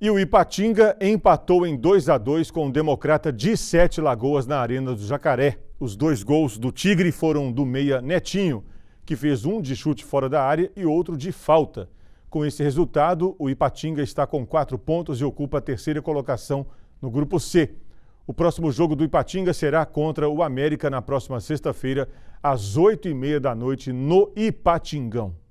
E o Ipatinga empatou em 2 a 2 com o Democrata de Sete Lagoas na Arena do Jacaré. Os dois gols do Tigre foram do meia Netinho, que fez um de chute fora da área e outro de falta. Com esse resultado, o Ipatinga está com quatro pontos e ocupa a terceira colocação no Grupo C. O próximo jogo do Ipatinga será contra o América na próxima sexta-feira, às oito e meia da noite, no Ipatingão.